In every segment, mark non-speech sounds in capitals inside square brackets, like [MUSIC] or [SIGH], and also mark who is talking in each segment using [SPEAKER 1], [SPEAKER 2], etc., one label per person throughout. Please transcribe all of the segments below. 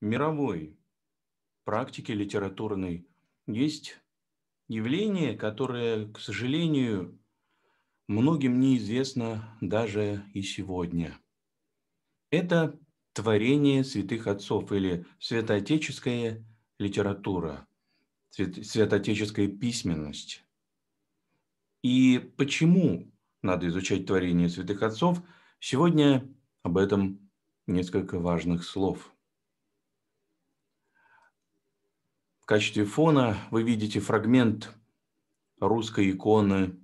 [SPEAKER 1] мировой практике литературной есть явление, которое, к сожалению, многим неизвестно даже и сегодня. Это творение святых отцов или святоотеческая литература, святоотеческая письменность. И почему надо изучать творение святых отцов, сегодня об этом несколько важных слов – качестве фона вы видите фрагмент русской иконы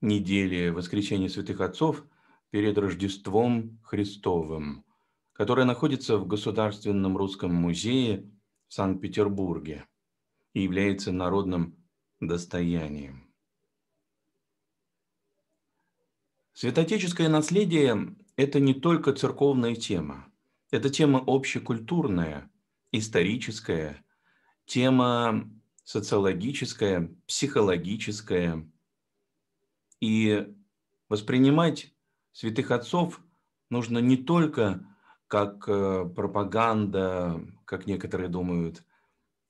[SPEAKER 1] недели Воскресения Святых Отцов перед Рождеством Христовым, которая находится в Государственном русском музее в Санкт-Петербурге и является народным достоянием. Святотеческое наследие – это не только церковная тема, это тема общекультурная, историческая, тема социологическая, психологическая. И воспринимать святых отцов нужно не только как э, пропаганда, как некоторые думают,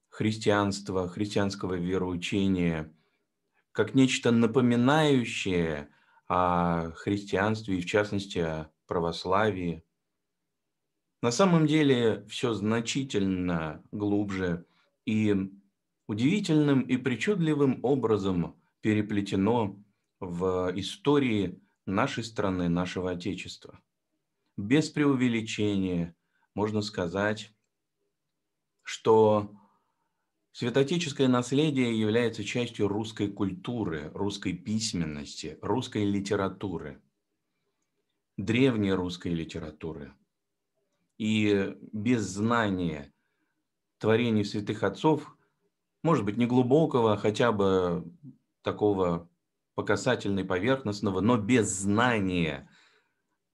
[SPEAKER 1] христианства, христианского вероучения, как нечто напоминающее о христианстве и, в частности, о православии. На самом деле все значительно глубже – и удивительным и причудливым образом переплетено в истории нашей страны, нашего Отечества. Без преувеличения можно сказать, что святоотеческое наследие является частью русской культуры, русской письменности, русской литературы, древней русской литературы. И без знания творений святых отцов, может быть, не глубокого, а хотя бы такого покасательной поверхностного, но без знания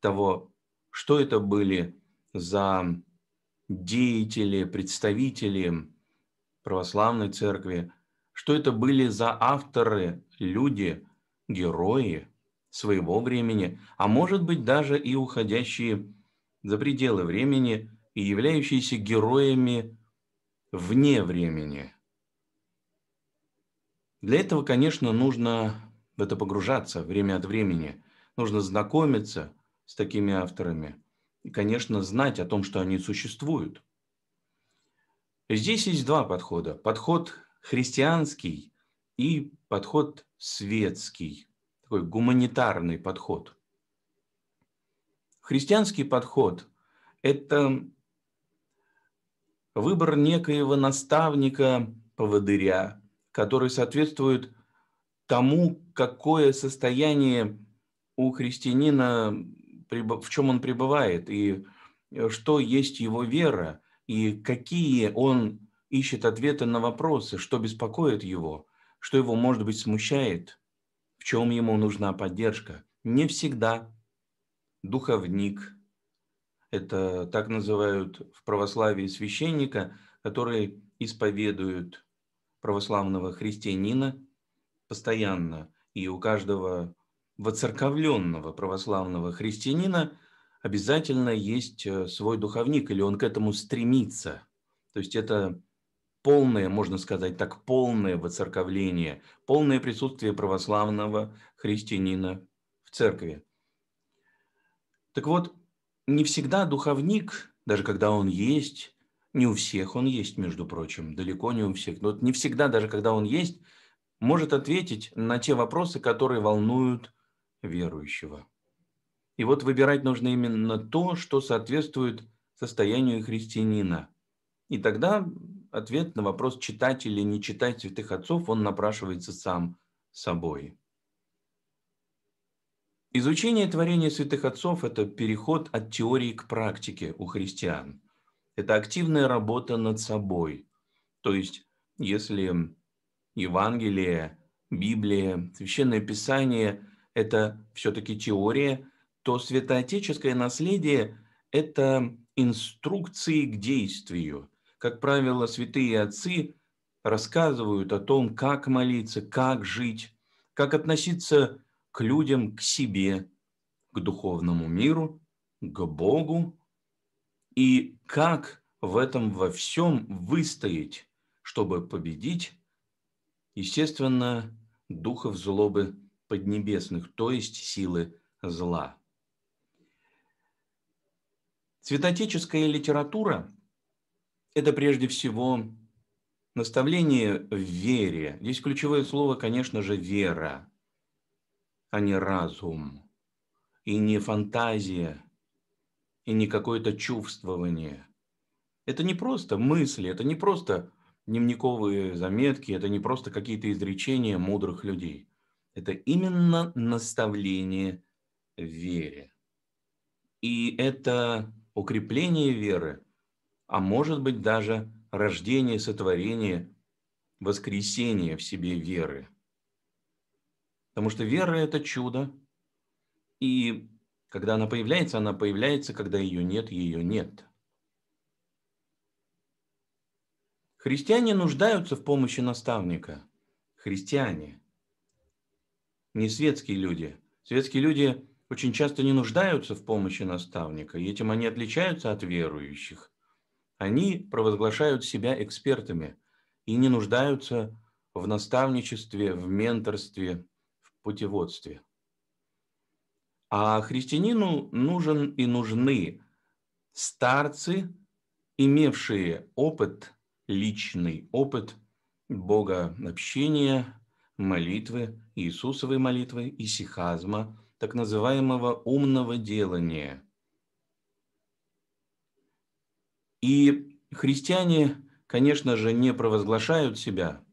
[SPEAKER 1] того, что это были за деятели, представители православной церкви, что это были за авторы, люди, герои своего времени, а может быть даже и уходящие за пределы времени и являющиеся героями вне времени. Для этого, конечно, нужно в это погружаться время от времени. Нужно знакомиться с такими авторами и, конечно, знать о том, что они существуют. здесь есть два подхода. Подход христианский и подход светский, такой гуманитарный подход. Христианский подход – это выбор некоего наставника-поводыря, который соответствует тому, какое состояние у христианина, в чем он пребывает, и э, что есть его вера, и какие он ищет ответы на вопросы, что беспокоит его, что его, может быть, смущает, в чем ему нужна поддержка. Не всегда духовник – это так называют в православии священника, который исповедует православного христианина постоянно. И у каждого воцерковленного православного христианина обязательно есть э, свой духовник, или он к этому стремится. То есть это полное, можно сказать так, полное воцерковление, полное присутствие православного христианина в церкви. Так вот, не всегда духовник, даже когда он есть, не у всех он есть, между прочим, далеко не у всех, но не всегда, даже когда он есть, может ответить на те вопросы, которые волнуют верующего. И вот выбирать нужно именно то, что соответствует состоянию христианина. И тогда ответ на вопрос читать или не читать святых отцов, он напрашивается сам собой. Изучение творения святых отцов – это переход от теории к практике у христиан. Это активная работа над собой. То есть, если Евангелие, Библия, Священное Писание – это все-таки теория, то святоотеческое наследие – это инструкции к действию. Как правило, святые отцы рассказывают о том, как молиться, как жить, как относиться к людям, к себе, к духовному миру, к Богу, и как в этом во всем выстоять, чтобы победить, естественно, духов злобы поднебесных, то есть силы зла. Цветотеческая литература – это прежде всего наставление в вере. Здесь ключевое слово, конечно же, вера а не разум, и не фантазия, и не какое-то чувствование. Это не просто мысли, это не просто дневниковые заметки, это не просто какие-то изречения мудрых людей. Это именно наставление в вере. И это укрепление веры, а может быть даже рождение, сотворение, воскресение в себе веры – Потому что вера – это чудо. И когда она появляется, она появляется, когда ее нет, ее нет. Христиане нуждаются в помощи наставника. Христиане. Не светские люди. Светские люди очень часто не нуждаются в помощи наставника, и этим они отличаются от верующих. Они провозглашают себя экспертами и не нуждаются в наставничестве, в менторстве, путеводстве. А христианину нужен и нужны старцы, имевшие опыт, личный опыт Бога общения, молитвы, Иисусовой молитвы и сихазма, так называемого умного делания. И христиане, конечно же, не провозглашают себя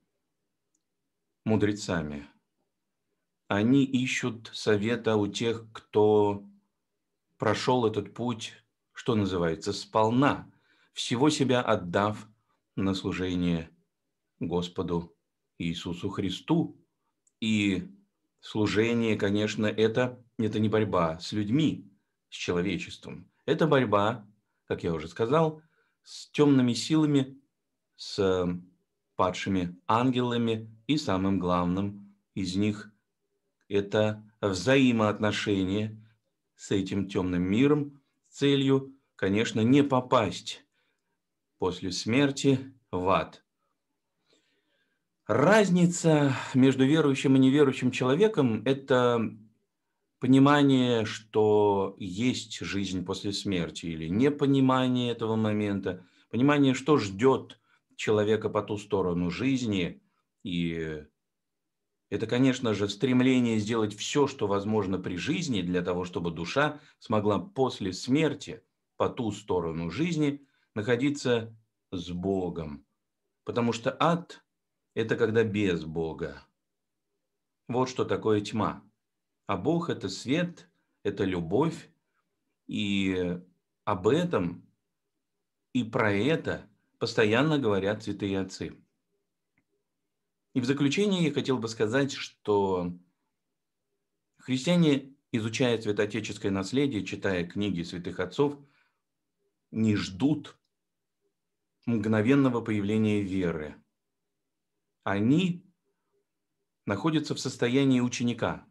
[SPEAKER 1] мудрецами – они ищут совета у тех, кто прошел этот путь, что называется, сполна, всего себя отдав на служение Господу Иисусу Христу. И служение, конечно, это, это не борьба с людьми, с человечеством. Это борьба, как я уже сказал, с темными силами, с падшими ангелами и самым главным из них – это взаимоотношение с этим темным миром с целью, конечно, не попасть после смерти в ад. Разница между верующим и неверующим человеком – это понимание, что есть жизнь после смерти, или непонимание этого момента, понимание, что ждет человека по ту сторону жизни, и это, конечно же, стремление сделать все, что возможно при жизни, для того, чтобы душа смогла после смерти, по ту сторону жизни, находиться с Богом. Потому что ад – это когда без Бога. Вот что такое тьма. А Бог – это свет, это любовь. И об этом и про это постоянно говорят святые отцы. И в заключение я хотел бы сказать, что христиане, изучая святоотеческое наследие, читая книги святых отцов, не ждут мгновенного появления веры. Они находятся в состоянии ученика.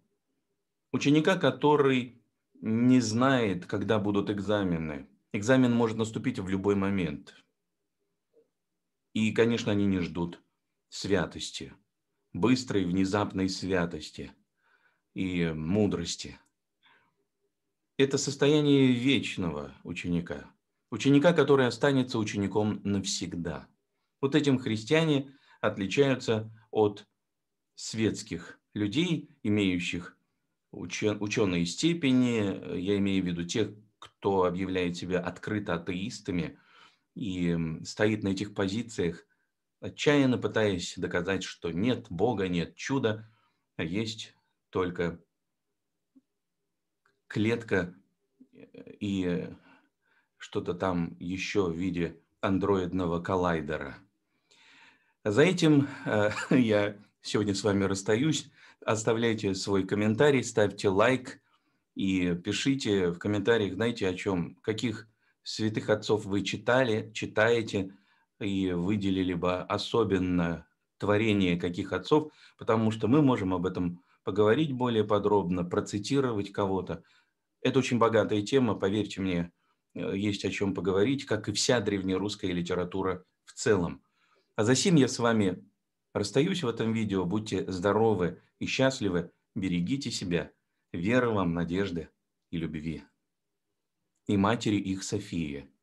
[SPEAKER 1] Ученика, который не знает, когда будут экзамены. Экзамен может наступить в любой момент. И, конечно, они не ждут – святости, быстрой внезапной святости и мудрости. Это состояние вечного ученика, ученика, который останется учеником навсегда. Вот этим христиане отличаются от светских людей, имеющих ученые степени, я имею в виду тех, кто объявляет себя открыто атеистами и стоит на этих позициях – отчаянно пытаясь доказать, что нет Бога, нет чуда, а есть только клетка э, и что-то там еще в виде андроидного коллайдера. За этим э, [LAUGHS] я сегодня с вами расстаюсь. Оставляйте свой комментарий, ставьте лайк и пишите в комментариях, знаете, о чем, каких святых отцов вы читали, читаете – и выделили бы особенно творение каких отцов, потому что мы можем об этом поговорить более подробно, процитировать кого-то. Это очень богатая тема, поверьте мне, э, есть о чем поговорить, как и вся древнерусская литература в целом. А за сим я с вами расстаюсь в этом видео. Будьте здоровы и счастливы, берегите себя. Вера вам, надежды и любви. И матери их София –